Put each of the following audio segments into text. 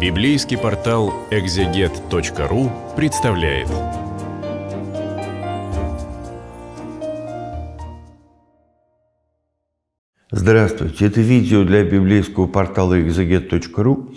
Библейский портал экзегет.ру представляет. Здравствуйте, это видео для библейского портала экзегет.ру.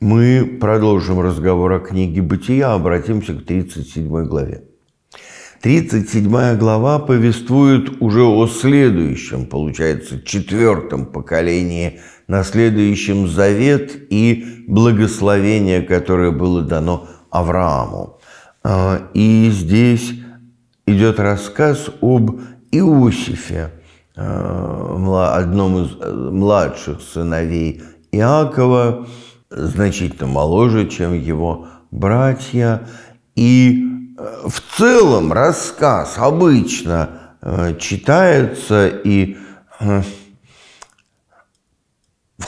Мы продолжим разговор о книге «Бытия», а обратимся к 37 главе. 37 глава повествует уже о следующем, получается, четвертом поколении наследующим завет и благословение, которое было дано Аврааму. А, и здесь идет рассказ об Иосифе, а, одном из э, младших сыновей Иакова, значительно моложе, чем его братья. И э, в целом рассказ обычно э, читается и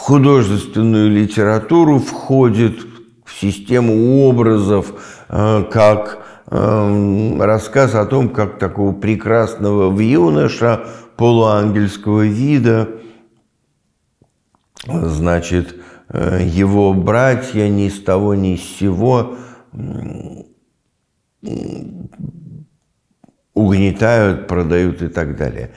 художественную литературу входит в систему образов, э, как э, рассказ о том, как такого прекрасного вьюноша полуангельского вида, значит, э, его братья ни с того ни с сего угнетают, продают и так далее.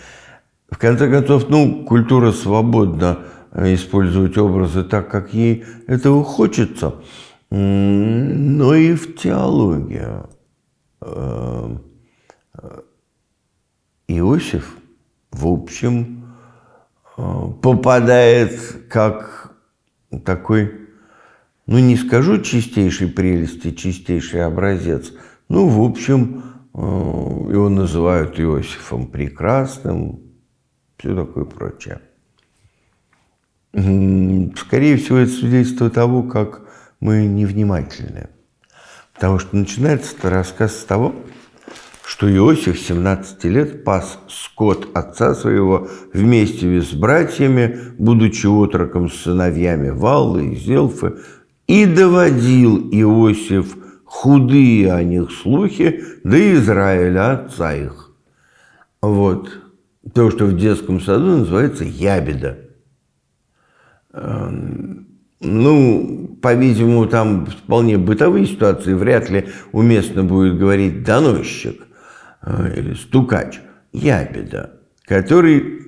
В конце концов, ну, культура свободна – использовать образы так, как ей этого хочется, но и в теологии э, э, Иосиф, в общем, э, попадает как такой, ну не скажу чистейший прелести, чистейший образец, ну, в общем, его называют Иосифом Прекрасным, все такое прочее. Скорее всего, это свидетельство того, как мы невнимательны. Потому что начинается -то рассказ с того, что Иосиф 17 лет пас скот отца своего вместе с братьями, будучи отроком с сыновьями Валлы и Зелфы, и доводил Иосиф худые о них слухи до Израиля, отца их. Вот. То, что в детском саду называется ябеда – Эм, ну, по-видимому, там вполне бытовые ситуации, вряд ли уместно будет говорить «доносчик» э, или «стукач», «ябеда», который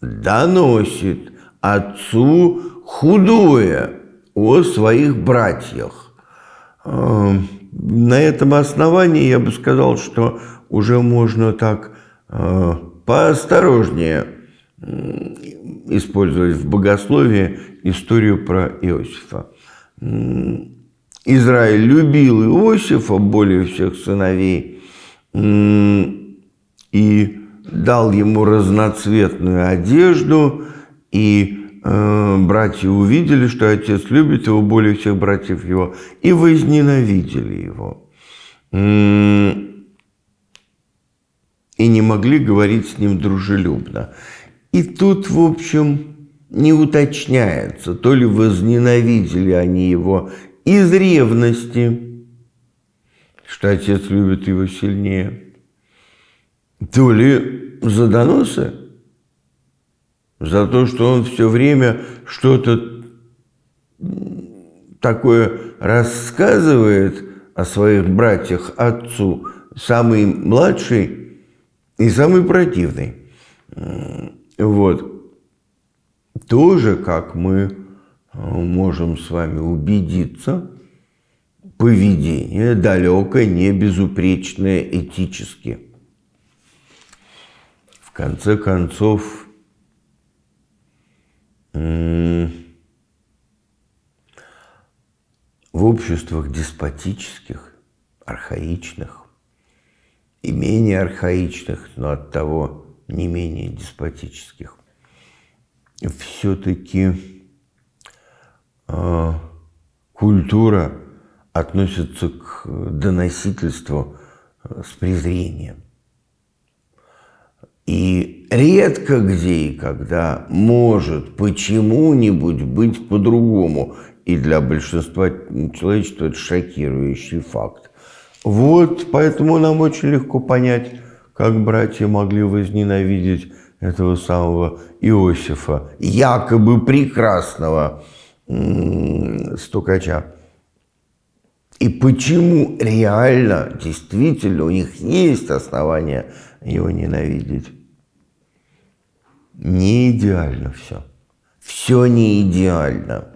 доносит отцу худое о своих братьях. Эм, на этом основании я бы сказал, что уже можно так э, поосторожнее использовать в богословии историю про Иосифа. Израиль любил Иосифа более всех сыновей и дал ему разноцветную одежду, и э, братья увидели, что отец любит его более всех братьев его, и возненавидели его. И не могли говорить с ним дружелюбно. И тут, в общем, не уточняется, то ли возненавидели они его из ревности, что отец любит его сильнее, то ли за доносы, за то, что он все время что-то такое рассказывает о своих братьях отцу, самый младший и самый противный. Вот. Тоже, как мы э, можем с вами убедиться, поведение далеко не безупречное этически. В конце концов, в обществах деспотических, архаичных и менее архаичных, но от того не менее деспотических, все-таки э, культура относится к доносительству э, с презрением. И редко где и когда может почему-нибудь быть по-другому. И для большинства человечества это шокирующий факт. Вот поэтому нам очень легко понять как братья могли возненавидеть этого самого Иосифа, якобы прекрасного стукача. И почему реально, действительно, у них есть основания его ненавидеть? Не идеально все. Все не идеально.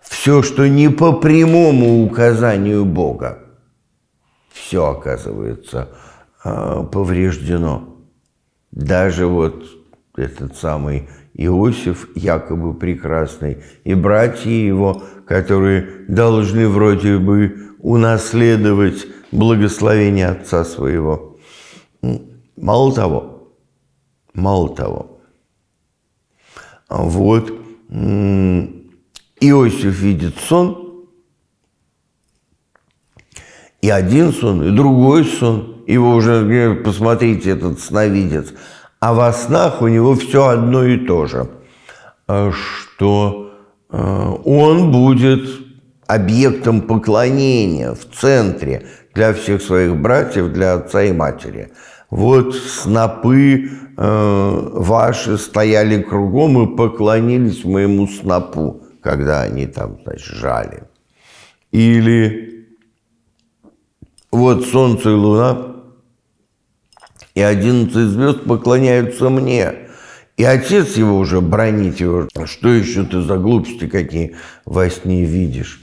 Все, что не по прямому указанию Бога все оказывается а, повреждено. Даже вот этот самый Иосиф, якобы прекрасный, и братья его, которые должны вроде бы унаследовать благословение отца своего. Мало того, мало того, вот Иосиф видит сон – и один сон, и другой сон. Его уже, э, посмотрите, этот сновидец. А во снах у него все одно и то же. А что э, он будет объектом поклонения в центре для всех своих братьев, для отца и матери. Вот снопы э, ваши стояли кругом и поклонились моему снопу, когда они там, значит, жали. Или вот солнце и луна, и одиннадцать звезд поклоняются мне. И отец его уже бронит его, что еще ты за глупости какие во сне видишь.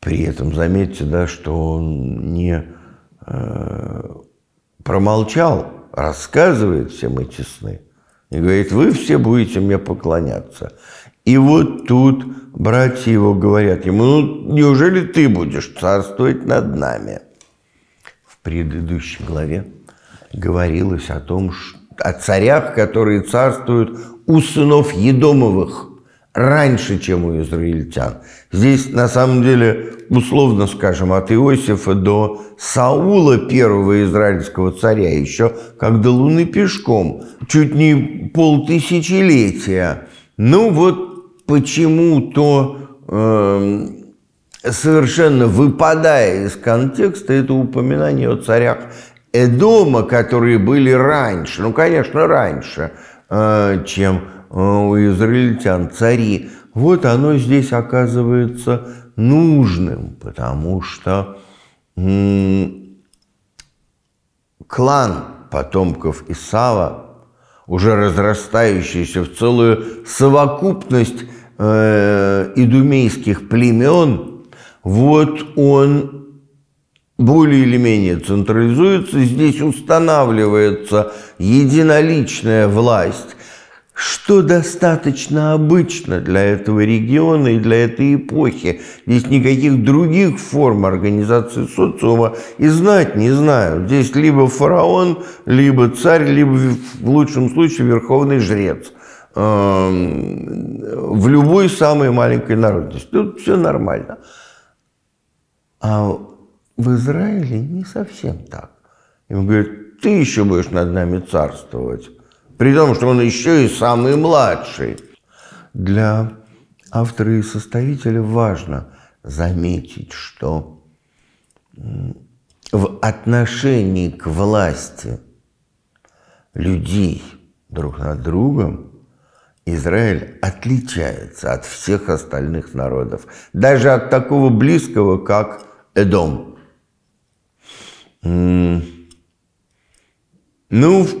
При этом заметьте, да, что он не э, промолчал, рассказывает всем эти сны и говорит, вы все будете мне поклоняться. И вот тут братья его говорят ему, ну неужели ты будешь царствовать над нами? В предыдущей главе говорилось о том, о царях, которые царствуют у сынов Едомовых раньше, чем у израильтян. Здесь, на самом деле, условно скажем, от Иосифа до Саула, первого израильского царя, еще как до Луны пешком, чуть не полтысячелетия. Ну вот почему-то эм, совершенно выпадая из контекста, это упоминание о царях Эдома, которые были раньше, ну, конечно, раньше, э, чем э, у израильтян цари. Вот оно здесь оказывается нужным, потому что клан потомков Исава, уже разрастающийся в целую совокупность Э, идумейских племен, вот он более или менее централизуется, здесь устанавливается единоличная власть, что достаточно обычно для этого региона и для этой эпохи. Здесь никаких других форм организации социума и знать не знаю. Здесь либо фараон, либо царь, либо в лучшем случае верховный жрец. Эм, в любой самой маленькой народности. Тут все нормально. А в Израиле не совсем так. Им говорят, ты еще будешь над нами царствовать. При том, что он еще и самый младший. Для автора и составителя важно заметить, что в отношении к власти людей друг над другом – Израиль отличается от всех остальных народов, даже от такого близкого, как Эдом. Ну,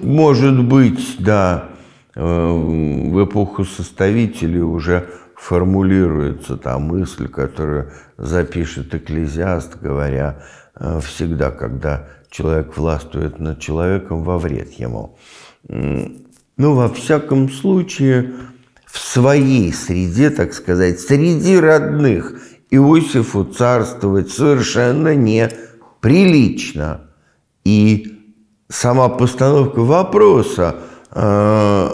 может быть, да, э, в эпоху составителей уже формулируется та мысль, которую запишет экклезиаст, говоря, э, всегда, когда человек властвует над человеком во вред ему ну, во всяком случае, в своей среде, так сказать, среди родных Иосифу царствовать совершенно неприлично. И сама постановка вопроса э,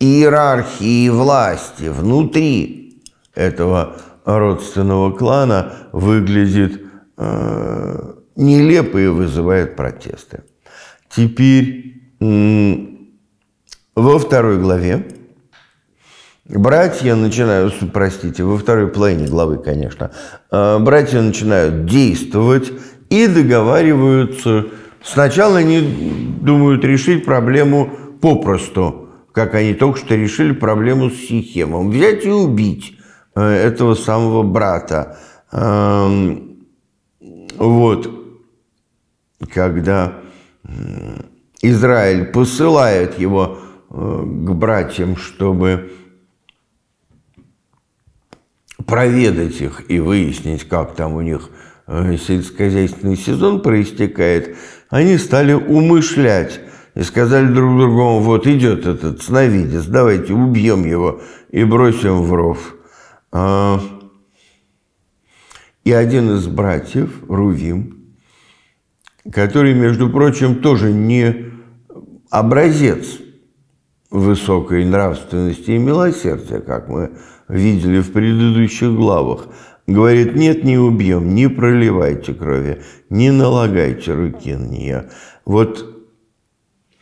иерархии власти внутри этого родственного клана выглядит э, нелепо и вызывает протесты. Теперь во второй главе братья начинают, простите, во второй половине главы, конечно, э, братья начинают действовать и договариваются. Сначала они думают решить проблему попросту, как они только что решили проблему с Сихемом. Взять и убить э, этого самого брата. Эм, вот, когда Израиль посылает его Э, к братьям, чтобы проведать их и выяснить, как там у них э, сельскохозяйственный сезон проистекает, они стали умышлять и сказали друг другу: вот идет этот сновидец, давайте убьем его и бросим в ров. А, и один из братьев, Рувим, который, между прочим, тоже не образец высокой нравственности и милосердия, как мы видели в предыдущих главах, говорит, нет, не убьем, не проливайте крови, не налагайте руки на нее. Вот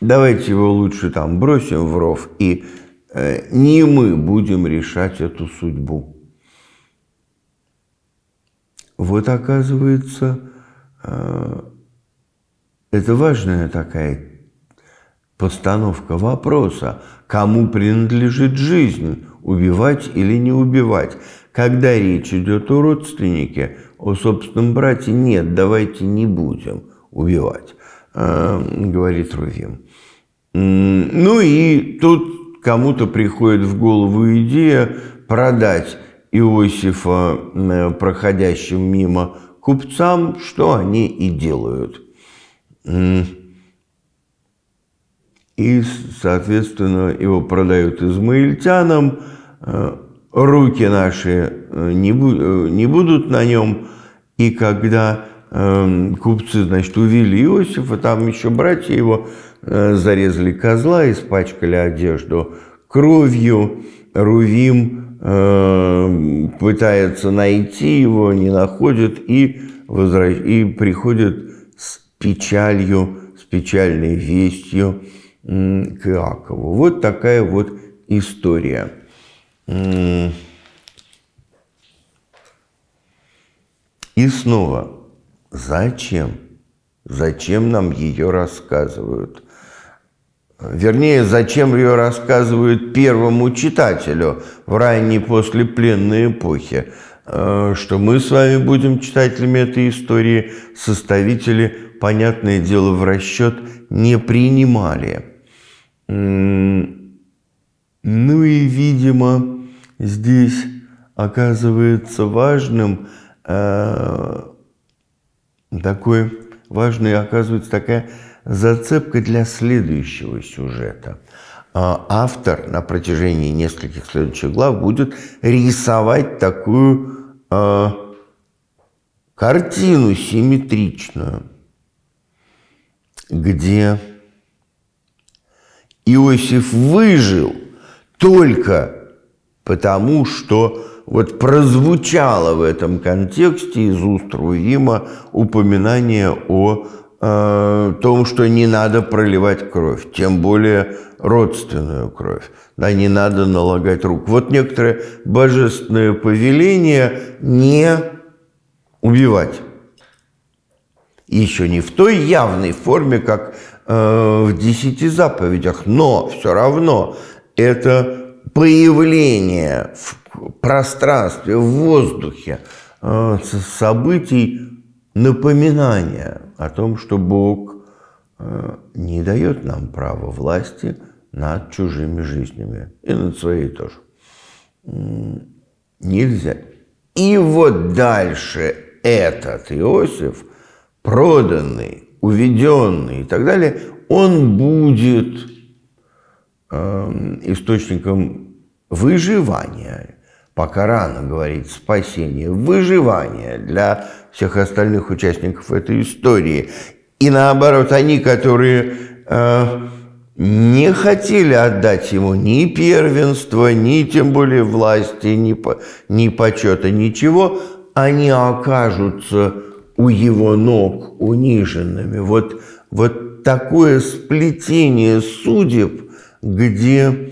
давайте его лучше там бросим в ров, и э, не мы будем решать эту судьбу. Вот оказывается, э, это важная такая Постановка вопроса, кому принадлежит жизнь, убивать или не убивать. Когда речь идет о родственнике, о собственном брате, нет, давайте не будем убивать, э, говорит Рувим. Ну и тут кому-то приходит в голову идея продать Иосифа э, проходящим мимо купцам, что они и делают и, соответственно, его продают измаильтянам, э, руки наши э, не, бу э, не будут на нем, и когда эм, купцы, значит, увели Иосифа, там еще братья его зарезали козла, испачкали одежду кровью, Рувим э, пытается найти его, не находит и, возвращ... и приходит с печалью, с печальной вестью к Иакову. Вот такая вот история. И снова, зачем? Зачем нам ее рассказывают? Вернее, зачем ее рассказывают первому читателю в ранней послепленной эпохе? Э, что мы с вами будем читателями этой истории, составители, понятное дело, в расчет не принимали. Ну и, видимо, здесь оказывается важным э, такой важной оказывается такая зацепка для следующего сюжета. А, автор на протяжении нескольких следующих глав будет рисовать такую э, картину симметричную, где Иосиф выжил только потому, что вот прозвучало в этом контексте из уст Рувима упоминание о э, том, что не надо проливать кровь, тем более родственную кровь, да, не надо налагать рук. Вот некоторое божественное повеление не убивать. Еще не в той явной форме, как Э, в десяти заповедях, но все равно это появление в пространстве, в воздухе э, событий напоминания о том, что Бог э, не дает нам права власти над чужими жизнями и над своей тоже. Нельзя. И вот дальше этот Иосиф, проданный уведенный и так далее, он будет э, источником выживания. Пока рано говорить спасение, выживание для всех остальных участников этой истории. И наоборот, они, которые э, не хотели отдать ему ни первенства, ни тем более власти, ни, по, ни почета, ничего, они окажутся у его ног униженными. Вот, вот такое сплетение судеб, где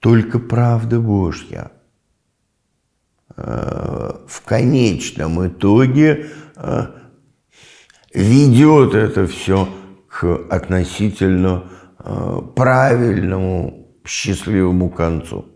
только правда Божья э, в конечном итоге э, ведет это все к относительно э, правильному счастливому концу.